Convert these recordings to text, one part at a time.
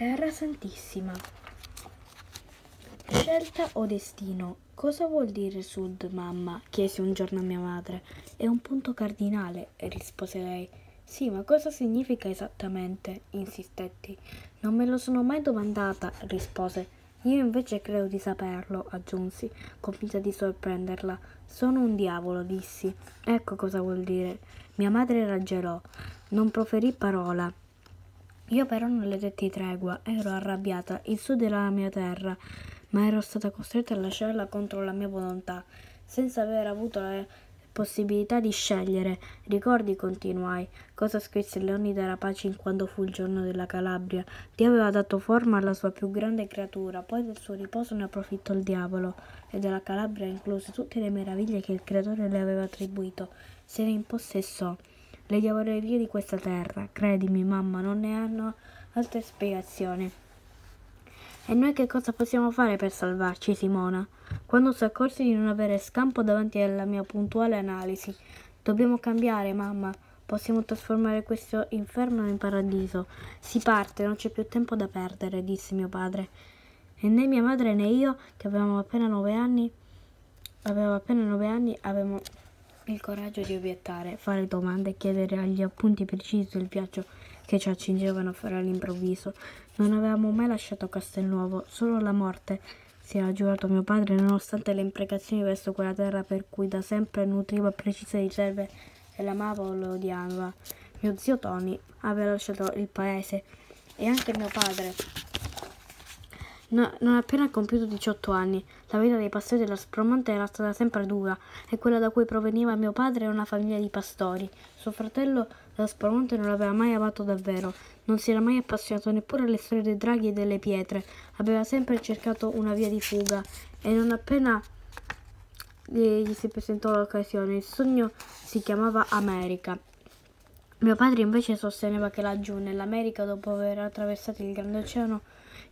Terra Santissima. Scelta o destino? Cosa vuol dire sud, mamma? chiese un giorno a mia madre. È un punto cardinale, rispose lei. Sì, ma cosa significa esattamente? insistetti. Non me lo sono mai domandata, rispose. Io invece credo di saperlo, aggiunsi, convinta di sorprenderla. Sono un diavolo, dissi. Ecco cosa vuol dire. Mia madre raggelò. Non proferì parola. Io però non le detti tregua, ero arrabbiata, il sud era la mia terra, ma ero stata costretta a lasciarla contro la mia volontà, senza aver avuto la possibilità di scegliere. Ricordi, continuai, cosa scrisse Leonida in quando fu il giorno della Calabria. Dio aveva dato forma alla sua più grande creatura, poi del suo riposo ne approfittò il diavolo, e della Calabria incluse tutte le meraviglie che il creatore le aveva attribuito. Se ne impossessò le diavolerie di questa terra. Credimi, mamma, non ne hanno altre spiegazioni. E noi che cosa possiamo fare per salvarci, Simona? Quando si accorse di non avere scampo davanti alla mia puntuale analisi. Dobbiamo cambiare, mamma. Possiamo trasformare questo inferno in paradiso. Si parte, non c'è più tempo da perdere, disse mio padre. E né mia madre né io, che avevamo appena nove anni, avevamo appena nove anni, avevamo il coraggio di obiettare, fare domande e chiedere agli appunti precisi il viaggio che ci accingevano a fare all'improvviso. Non avevamo mai lasciato Castelnuovo, solo la morte, si era giurato mio padre, nonostante le imprecazioni verso quella terra per cui da sempre nutriva precise riserve e l'amava o lo odiava. Mio zio Tony aveva lasciato il paese e anche mio padre No, non appena compiuto 18 anni, la vita dei pastori della Spromonte era stata sempre dura e quella da cui proveniva mio padre era una famiglia di pastori. Suo fratello della Spromonte non l'aveva mai amato davvero, non si era mai appassionato neppure alle storie dei draghi e delle pietre, aveva sempre cercato una via di fuga e non appena gli si presentò l'occasione, il sogno si chiamava America. Mio padre invece sosteneva che laggiù, nell'America, dopo aver attraversato il grande oceano,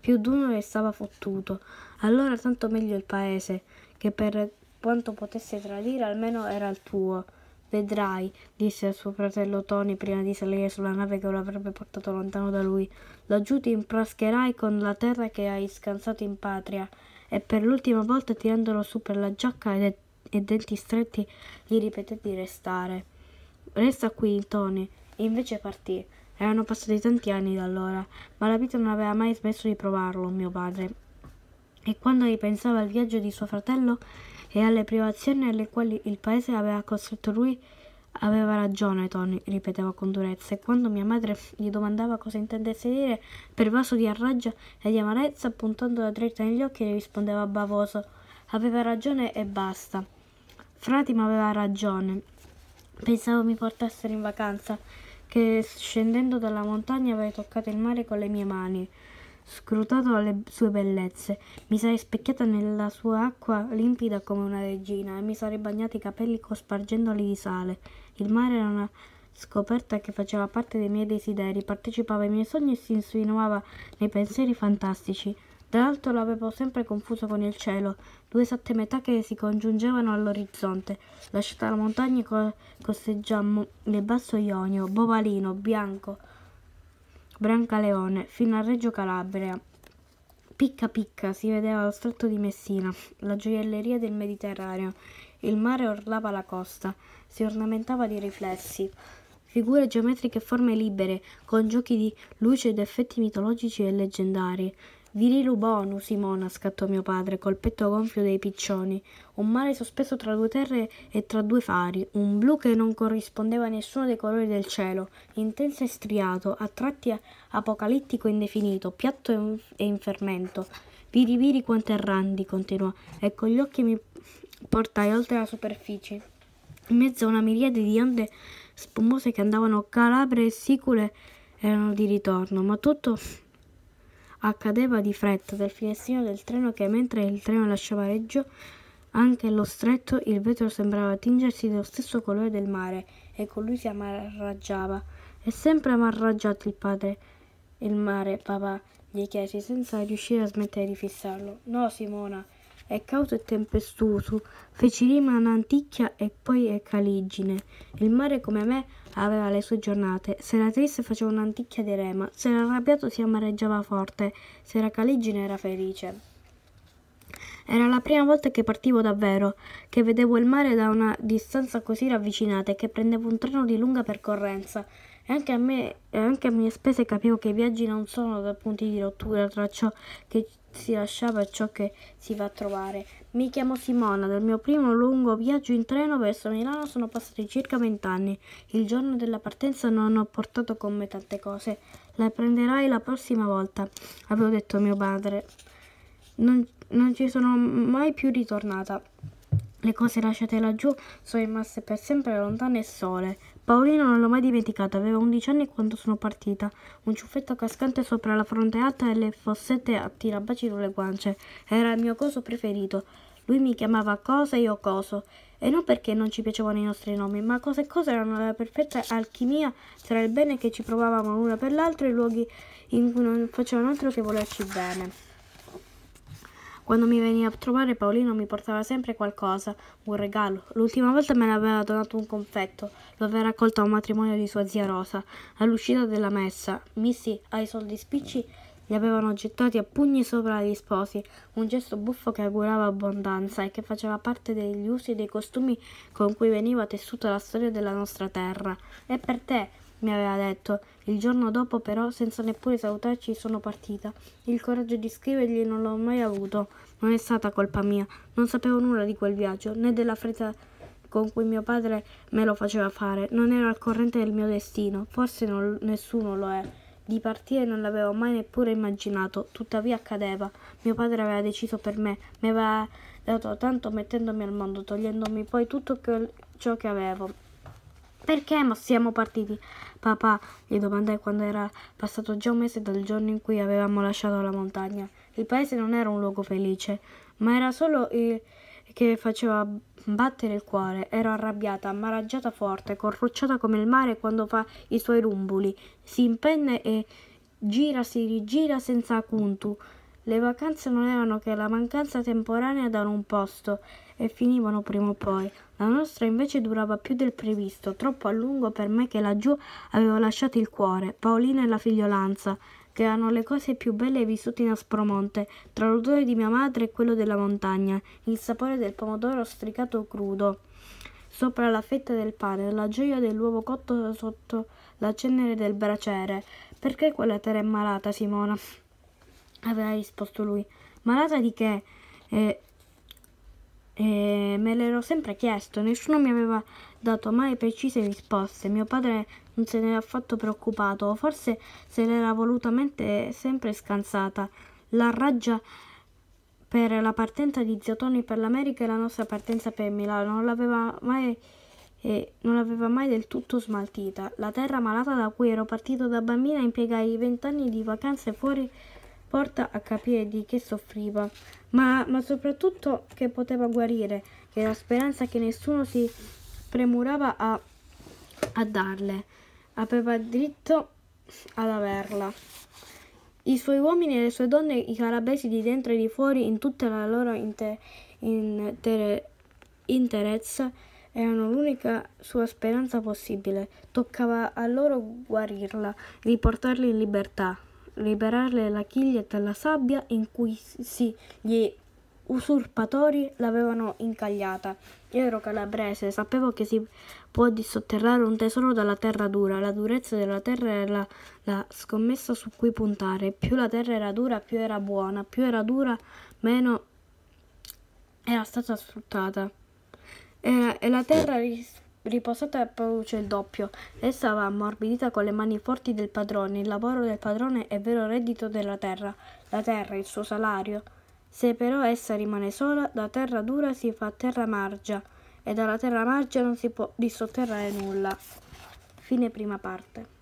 più d'uno ne stava fottuto. Allora tanto meglio il paese, che per quanto potesse tradire almeno era il tuo. Vedrai, disse a suo fratello Tony prima di salire sulla nave che lo avrebbe portato lontano da lui. Laggiù ti imprascherai con la terra che hai scansato in patria. E per l'ultima volta, tirandolo su per la giacca e, e denti stretti, gli ripeté di restare. Resta qui, Tony. E invece partì. Erano passati tanti anni da allora, ma la vita non aveva mai smesso di provarlo, mio padre. E quando ripensava al viaggio di suo fratello e alle privazioni alle quali il paese aveva costretto lui, Aveva ragione, Tony, ripeteva con durezza, e quando mia madre gli domandava cosa intendesse dire, pervaso di arraggio e di amarezza, puntando la dritta negli occhi, gli rispondeva bavoso: Aveva ragione e basta. Fratima aveva ragione. Pensavo mi portassero in vacanza, che scendendo dalla montagna avrei toccato il mare con le mie mani, scrutato le sue bellezze. Mi sarei specchiata nella sua acqua limpida come una regina e mi sarei bagnata i capelli cospargendoli di sale. Il mare era una scoperta che faceva parte dei miei desideri, partecipava ai miei sogni e si insinuava nei pensieri fantastici. Tra l'altro l'avevo sempre confuso con il cielo, due esatte metà che si congiungevano all'orizzonte. Lasciata la montagna co costeggiammo nel basso Ionio, Bovalino, Bianco, Brancaleone, fino a Reggio Calabria. Picca picca si vedeva lo stretto di Messina, la gioielleria del Mediterraneo. Il mare orlava la costa, si ornamentava di riflessi figure geometriche e forme libere, con giochi di luce ed effetti mitologici e leggendari. Virilu rilubò, Nusimona, scattò mio padre, col petto gonfio dei piccioni. Un mare sospeso tra due terre e tra due fari, un blu che non corrispondeva a nessuno dei colori del cielo, intenso e striato, a tratti apocalittico e indefinito, piatto e in fermento. Viri viri quanto errandi, continuò, e con gli occhi mi portai oltre la superficie. In mezzo a una miriade di onde spumose che andavano calabre e sicule erano di ritorno, ma tutto accadeva di fretta dal finestrino del treno che mentre il treno lasciava Reggio anche lo stretto il vetro sembrava tingersi dello stesso colore del mare e con lui si amarraggiava. È sempre amarraggiato il padre. Il mare, papà, gli chiesi senza riuscire a smettere di fissarlo. No, Simona, è cauto e tempestoso, feci rima un'anticchia e poi è Caligine. Il mare, come me, aveva le sue giornate. Se era triste faceva un'anticchia di rema, se era arrabbiato si amareggiava forte, se era Caligine era felice. Era la prima volta che partivo davvero, che vedevo il mare da una distanza così ravvicinata e che prendevo un treno di lunga percorrenza. E anche a me, anche a mie spese capivo che i viaggi non sono da punti di rottura tra ciò che si lasciava e ciò che si va a trovare. Mi chiamo Simona, dal mio primo lungo viaggio in treno verso Milano sono passati circa vent'anni. Il giorno della partenza non ho portato con me tante cose. La prenderai la prossima volta, avevo detto a mio padre. Non, non ci sono mai più ritornata. Le cose lasciate laggiù sono rimaste per sempre lontane e sole. Paolino non l'ho mai dimenticato, aveva 11 anni quando sono partita. Un ciuffetto cascante sopra la fronte alta e le fossette a tirabaci sulle guance. Era il mio coso preferito. Lui mi chiamava Cosa e io Coso. E non perché non ci piacevano i nostri nomi, ma Cosa e Cosa erano la perfetta alchimia tra il bene che ci provavamo l'una per l'altro e i luoghi in cui non facevano altro che volerci bene. Quando mi veniva a trovare Paolino mi portava sempre qualcosa, un regalo. L'ultima volta me ne aveva donato un confetto, lo aveva raccolto a un matrimonio di sua zia Rosa, all'uscita della messa. Missi ai soldi spicci li avevano gettati a pugni sopra gli sposi, un gesto buffo che augurava abbondanza e che faceva parte degli usi e dei costumi con cui veniva tessuta la storia della nostra terra. E per te, mi aveva detto. Il giorno dopo, però, senza neppure salutarci, sono partita. Il coraggio di scrivergli non l'ho mai avuto. Non è stata colpa mia. Non sapevo nulla di quel viaggio, né della fretta con cui mio padre me lo faceva fare. Non ero al corrente del mio destino. Forse non, nessuno lo è. Di partire non l'avevo mai neppure immaginato, tuttavia accadeva. Mio padre aveva deciso per me, mi aveva dato tanto mettendomi al mondo, togliendomi poi tutto quel, ciò che avevo. Perché ma siamo partiti? Papà, gli domandai quando era passato già un mese dal giorno in cui avevamo lasciato la montagna. Il paese non era un luogo felice, ma era solo il che faceva battere il cuore. Ero arrabbiata, ammaraggiata forte, corrucciata come il mare quando fa i suoi rumbuli. Si impenne e gira, si rigira senza cuntu. Le vacanze non erano che la mancanza temporanea da un posto e finivano prima o poi. La nostra invece durava più del previsto, troppo a lungo per me che laggiù avevo lasciato il cuore, Paolina e la figliolanza, che erano le cose più belle vissute in Aspromonte, tra l'odore di mia madre e quello della montagna, il sapore del pomodoro stricato crudo sopra la fetta del pane, la gioia dell'uovo cotto sotto la cenere del braciere. Perché quella terra è malata, Simona? aveva risposto lui. Malata di che? Eh, e me l'ero sempre chiesto, nessuno mi aveva dato mai precise risposte. Mio padre non se n'era affatto preoccupato, forse se l'era volutamente sempre scansata. La raggia per la partenza di Zio Tony per l'America e la nostra partenza per Milano non l'aveva mai e non l'aveva mai del tutto smaltita. La terra malata da cui ero partito da bambina impiegai vent'anni di vacanze fuori porta a capire di che soffriva, ma, ma soprattutto che poteva guarire, che la speranza che nessuno si premurava a, a darle, aveva diritto ad averla. I suoi uomini e le sue donne, i calabresi di dentro e di fuori, in tutta la loro inter, inter, interezza, erano l'unica sua speranza possibile. Toccava a loro guarirla, riportarli in libertà liberarle la chiglia dalla sabbia in cui si, gli usurpatori l'avevano incagliata. Io ero calabrese, sapevo che si può dissotterrare un tesoro dalla terra dura. La durezza della terra era la scommessa su cui puntare. Più la terra era dura, più era buona. Più era dura, meno era stata sfruttata. e la terra rispondeva riposata produce il doppio. Essa va ammorbidita con le mani forti del padrone. Il lavoro del padrone è vero reddito della terra. La terra, il suo salario. Se però essa rimane sola, da terra dura si fa terra margia e dalla terra margia non si può dissotterrare nulla. Fine prima parte.